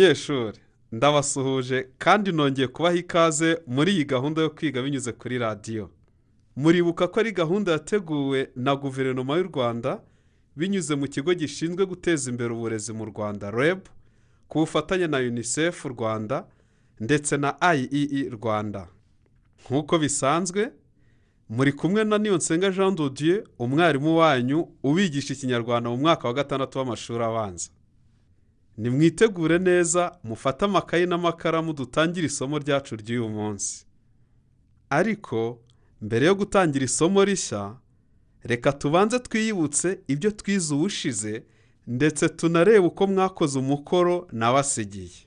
banyeshuri ndabasuhuje kandi nongeye kubaha ikaze muri iyi gahunda yo kwiga binyuze kuri radiyo muribuka ko ari gahunda yateguwe na guverinoma y'u rwanda binyuze mu kigo gishinzwe guteza imbere uburezi mu rwanda reb ku bufatanye na unicef rwanda ndetse na iee e rwanda nk'uko bisanzwe muri kumwe na niyonsenga jean dodiye umwarimu wanyu ubigisha ikinyarwanda mu mwaka wa gatandatu w'amashuri abanza nimwitegure neza mufate amakaye n'amakaramu dutangire isomo ryacu ry'uyu munsi ariko mbere yo gutangira isomo rishya reka tubanze twiyibutse ibyo twize ubushize ndetse tunarebe uko mwakoze umukoro nabasigiye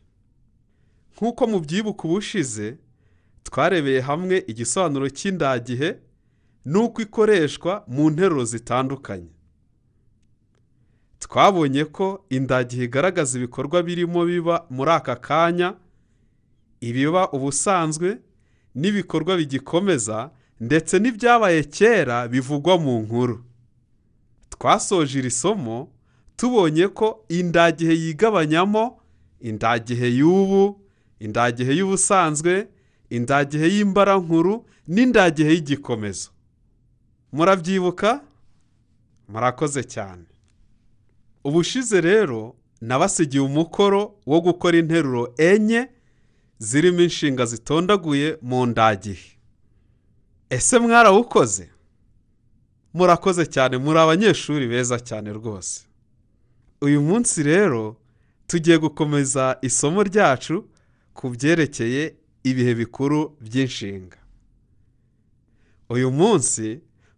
nk'uko mubyibuka ubushize twarebeye hamwe igisobanuro cy'indagihe n'uko ikoreshwa mu nteruro zitandukanye twabonye ko indagi igaragaza ibikorwa birimo biba muri aka kanya ibiba ubusanzwe n'ibikorwa bigikomeza ndetse n'ibyabaye kera bivugwa mu nkuru twasoje iri somo tubonye ko indagihe yigabanyamo indagihe y'ubu indagihe y'ubusanzwe indagihe y'imbarankuru n'indagihe y’igikomezo murabyibuka murakoze cyane ubushize rero nabasigiye umukoro wo gukora interuro enye zirimo inshinga zitondaguye mu ndagihe ese mwarawukoze murakoze cyane muri abanyeshuri beza cyane rwose uyu munsi rero tugiye gukomeza isomo ryacu ku byerekeye ibihe bikuru by'inshinga uyu munsi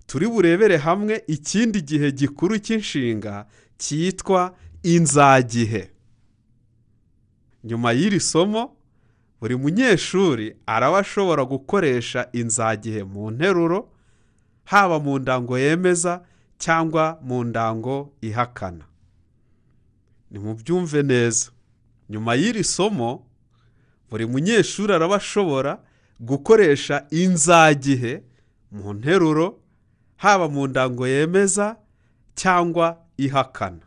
turi burebere hamwe ikindi gihe gikuru cy'inshinga cyitwa inzagihe nyuma y'iri somo buri munyeshuri araba ashobora gukoresha inzagihe mu nteruro haba mu ndango yemeza cyangwa mu ndango ihakana nimubyumve neza nyuma y'iri somo buri munyeshuri araba ashobora gukoresha inzagihe mu nteruro haba mu ndango yemeza cyangwa ihakana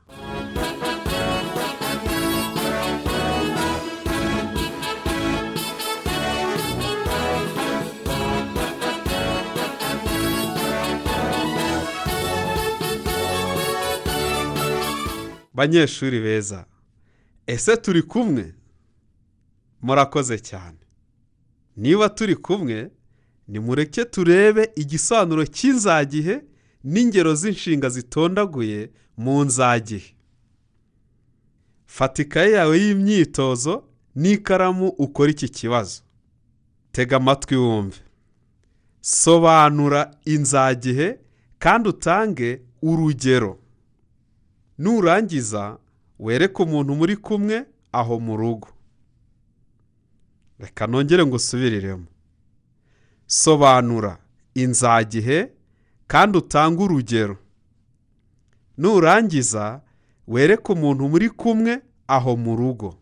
banyeshuri beza ese turi kumwe murakoze cyane niba turi kumwe nimureke turebe igisobanuro cy'inzagihe n'ingero z'inshinga zitondaguye mu nzagihe Fatika yawe y'imyitozo n'ikaramu ukora iki kibazo tega amatwi wumve sobanura inzagihe kandi utange urugero nurangiza wereke umuntu muri kumwe aho mu rugo reka nongere ngo usubiriremo sobanura inzagihe kandi utange urugero nurangiza wereke umuntu muri kumwe aho mu rugo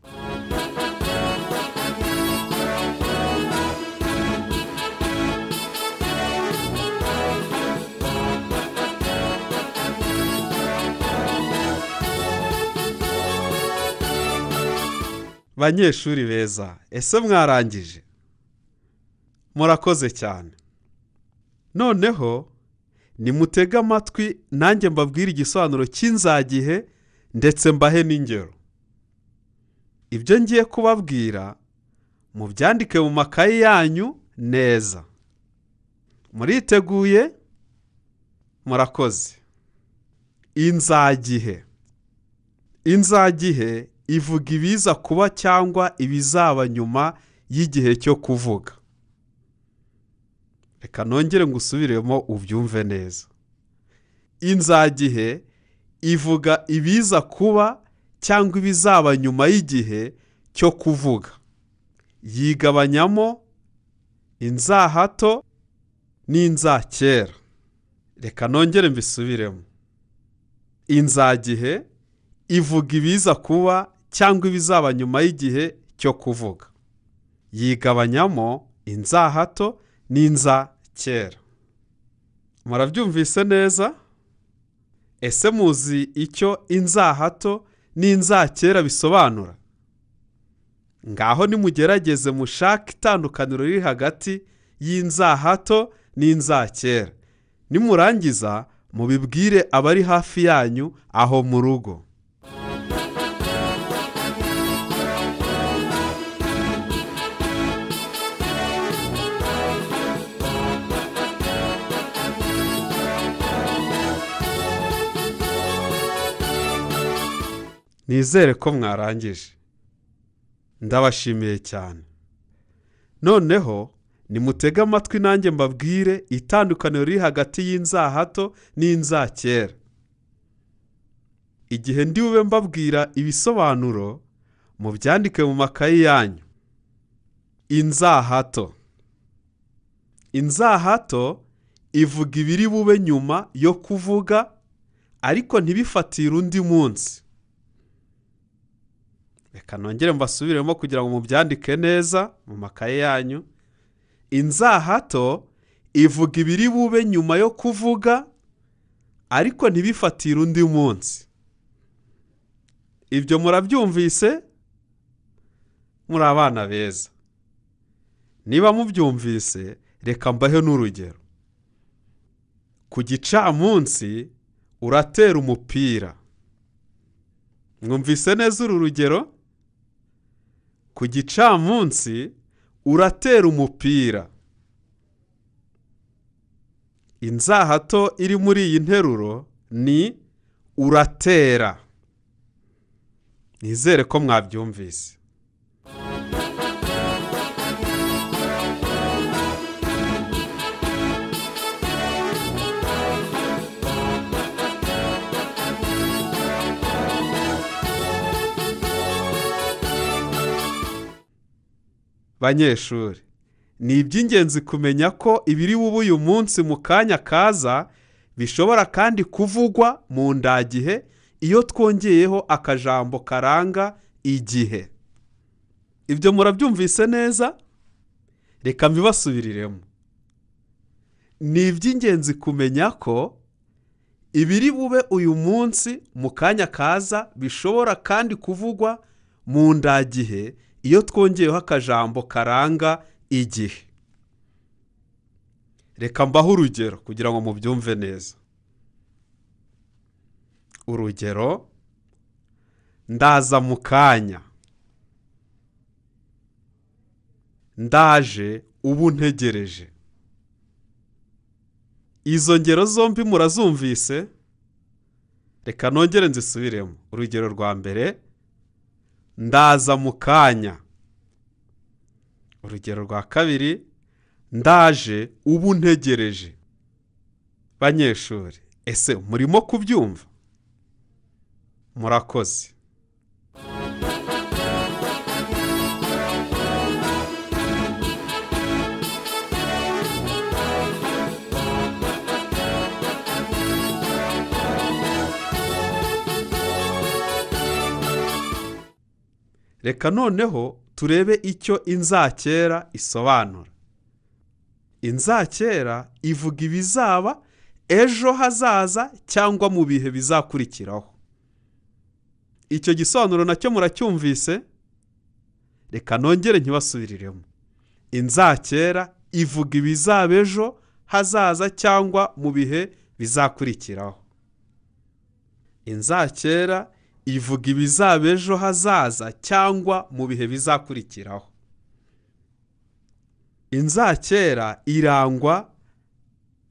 banyeshuri beza ese mwarangije murakoze cyane noneho nimutege amatwi nanjye mbabwire igisobanuro cy'inzagihe ndetse mbahe n'ingero ibyo ngiye kubabwira mubyandike mu makayi yanyu neza muriteguye murakoze inzagihe inzagihe ivuga ibiza kuba cyangwa ibizaba nyuma y'igihe cyo kuvuga reka nongere ngo usubiremo ubyumve neza inzagihe ivuga ibiza kuba cyangwa ibizaba nyuma y'igihe cyo kuvuga yigabanyamo inzahato n'inzakera reka nongere mbisubiremo inzagihe ivuga ibiza kuba cyangwa ibizaba nyuma y'igihe cyo kuvuga yigabanyamo inzahato n'inza kera murabyumvise neza ese muzi icyo inzahato n'inzakera bisobanura ngaho nimugerageze mushake itandukaniro riri hagati y'inzahato n'inzakera nimurangiza mubibwire abari hafi yanyu aho mu rugo nizere ko mwarangije ndabashimiye cyane noneho nimutege amatwi nanjye mbabwire itandukaniro riri hagati y'inzahato n'inzakera igihe ndi bube mbabwira ibisobanuro mu mubyandike mu makayi yanyu inzahato inzahato ivuga ibiri bube nyuma yo kuvuga ariko ntibifatire undi munsi reka nongere mbasubiremo kugira ngo mubyandike neza mu makaye yanyu inzahato ivuga ibiri bube nyuma yo kuvuga ariko ntibifatire undi munsi ibyo murabyumvise muri abana beza niba mubyumvise reka mbahe n'urugero ku gicamunsi uratera umupira mwumvise neza uru rugero ku gicamunsi uratera umupira inzahato iri muri iyi nteruro ni uratera nizere ko mwabyumvise banyeshuri ni iby'ingenzi kumenya ko ibiri bube uyu munsi mu kanya kaza bishobora kandi kuvugwa mu ndagihe iyo twongeyeho akajambo karanga igihe ibyo murabyumvise neza reka mbibasubiriremo ni iby'ingenzi kumenya ko ibiri bube uyu munsi mu kanya kaza bishobora kandi kuvugwa mu ndagihe iyo twongeyeho akajambo karanga igihe reka mbaho urugero kugira ngo mubyumve neza urugero ndaza mu kanya ndaje ubu ntegereje izo ngero zombi murazumvise reka nongere nzisubiremo urugero rwa mbere ndaza mu kanya urugero rwa kabiri ndaje ubu ntegereje banyeshuri ese murimo kubyumva murakoze reka noneho turebe icyo inzakera isobanura inzakera ivuga ibizaba ejo hazaza cyangwa mu bihe bizakurikiraho icyo gisobanuro nacyo muracyumvise reka nongere ntibasubiriremo inzakera ivuga ibizaba ejo hazaza cyangwa mu bihe bizakurikiraho inzakera ivuga ibizaba ejo hazaza cyangwa mu bihe bizakurikiraho inzakera irangwa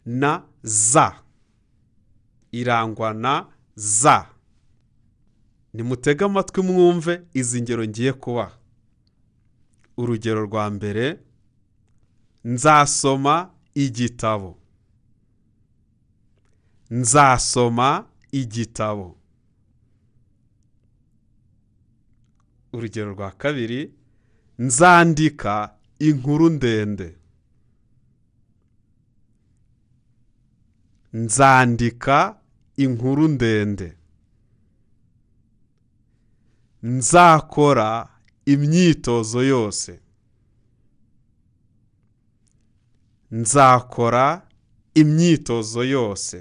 na za irangwa na za nimutege amatwi mwumve izi ngero ngiye kuba urugero rwa mbere nzasoma igitabo nzasoma igitabo urugero rwa kabiri nzandika inkuru ndende nzandika inkuru ndende nzakora imyitozo yose nzakora imyitozo yose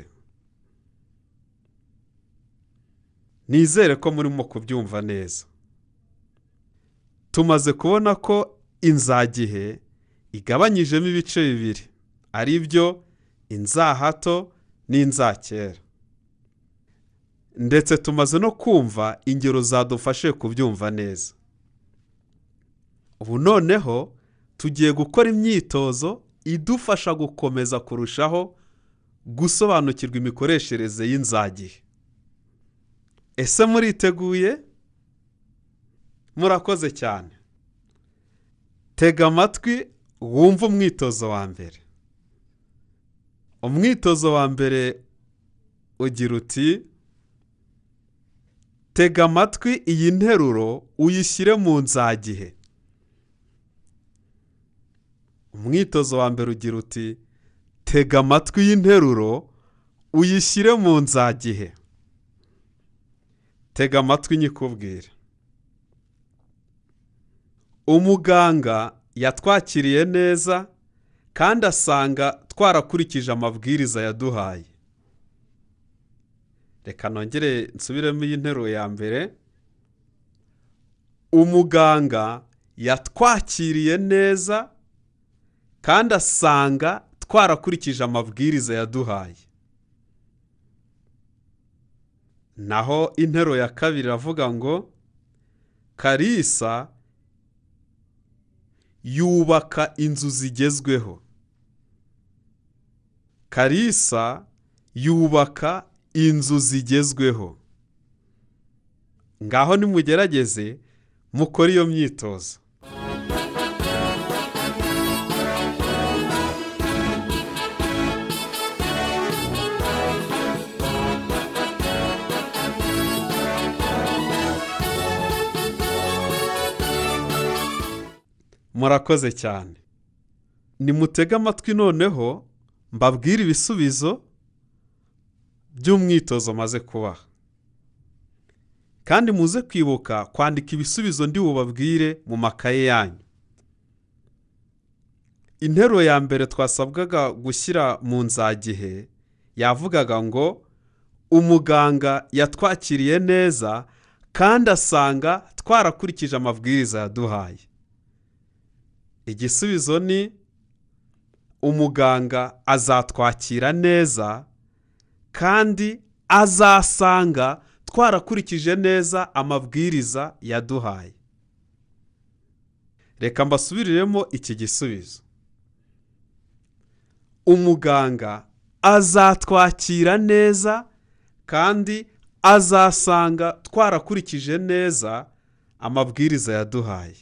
nizere ko murimo kubyumva neza tumaze kubona ko inzagihe igabanyijemo ibice bibiri ari byo inzahato n'inzakera ndetse tumaze no kumva ingero zadufashe kubyumva neza ubu noneho tugiye gukora imyitozo idufasha gukomeza kurushaho gusobanukirwa imikoreshereze y'inzagihe ese muriteguye murakoze cyane tega amatwi wumve umwitozo wa mbere umwitozo wa mbere ugira uti tega amatwi iyi nteruro uyishyire mu nzagihe umwitozo wa mbere ugira uti tega amatwi y'interuro uyishyire mu nzagihe tega amatwi nyikubwire umuganga yatwakiriye neza kandi asanga twarakurikije amabwiriza yaduhaye reka nongere nsubiremo iyi nteruro ya mbere umuganga yatwakiriye neza kandi asanga twarakurikije amabwiriza yaduhaye naho intero ya kabiri iravuga ngo karisa yubaka inzu zigezweho karisa yubaka inzu zigezweho ngaho nimugerageze mukore iyo myitozo murakoze cyane nimutege amatwi noneho mbabwire ibisubizo by'umwitozo maze kubaha kandi muze kwibuka kwandika ibisubizo ndi bubabwire mu makaye yanyu intero ya mbere twasabwaga gushyira mu nzagihe yavugaga ngo umuganga yatwakiriye neza kandi asanga twarakurikije amabwiriza yaduhaye igisubizo ni umuganga azatwakira neza kandi azasanga twarakurikije neza amabwiriza yaduhaye reka mbasubiriremo iki gisubizo umuganga azatwakira neza kandi azasanga twarakurikije neza amabwiriza yaduhaye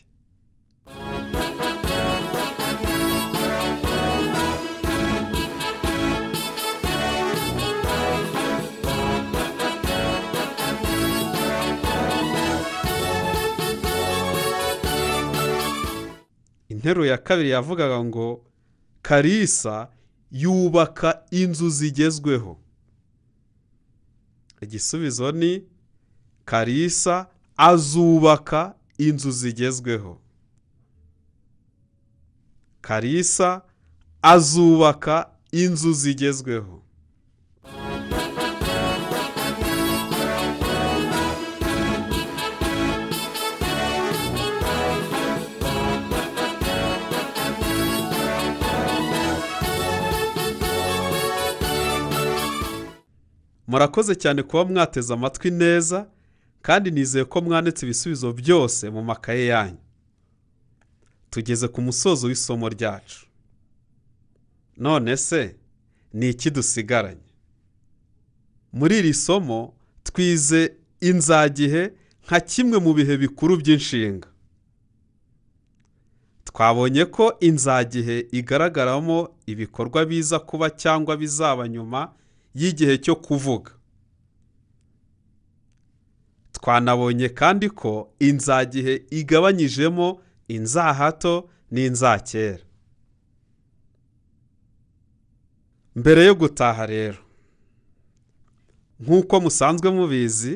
interuro ya kabiri yavugaga ngo kalisa yubaka inzu zigezweho igisubizo ni kalisa azubaka inzu zigezweho kalisa azubaka inzu zigezweho murakoze cyane kuba mwateze amatwi neza kandi nizeye ko mwanditse ibisubizo byose mu makaye yanyu tugeze ku musozo w'isomo ryacu none se ni iki dusigaranye muri iri somo twize inzagihe nka kimwe mu bihe bikuru by'inshinga twabonye ko inzagihe igaragaramo ibikorwa biza kuba cyangwa bizaba nyuma y'igihe cyo kuvuga twanabonye kandi ko inzagihe igabanyijemo inzahato n'inzakera mbere yo gutaha rero nk'uko musanzwe mubizi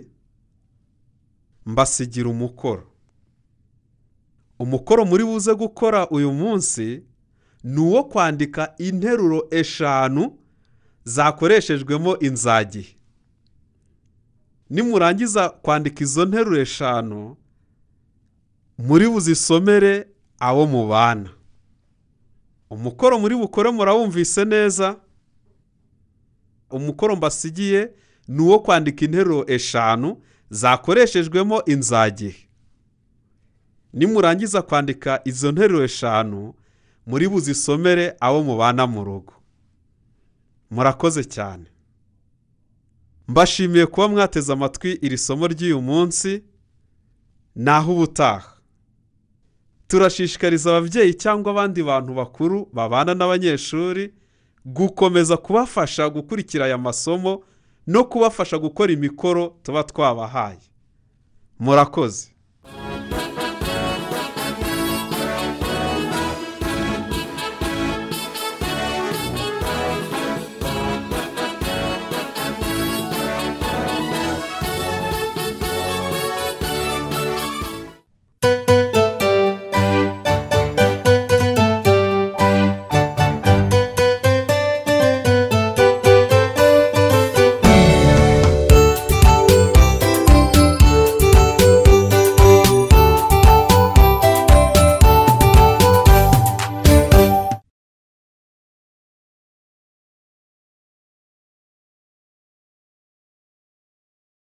mbasigira umukoro umukoro muri buze gukora uyu munsi ni uwo kwandika interuro eshanu zakoreshejwemo inzagi nimurangiza kwandika izo nteruro eshanu muri buzisomere abo mubana umukoro muri bukore murawumvise neza umukoro mbasigiye ni uwo kwandika interuro eshanu zakoreshejwemo inzagi nimurangiza kwandika izo nteruro eshanu muri buzisomere abo mubana mu rugo murakoze cyane mbashimiye kuba mwateze amatwi iri somo ry'uyu munsi naho ubutaha turashishikariza ababyeyi cyangwa abandi bantu bakuru babana n'abanyeshuri gukomeza kubafasha gukurikira aya masomo no kubafasha gukora imikoro tuba twabahaye murakoze